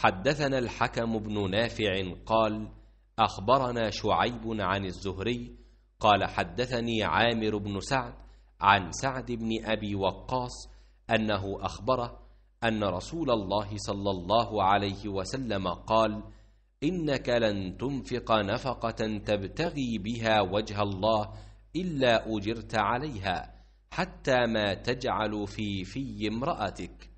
حدثنا الحكم بن نافع قال اخبرنا شعيب عن الزهري قال حدثني عامر بن سعد عن سعد بن ابي وقاص انه اخبره ان رسول الله صلى الله عليه وسلم قال انك لن تنفق نفقه تبتغي بها وجه الله الا اجرت عليها حتى ما تجعل في في امراتك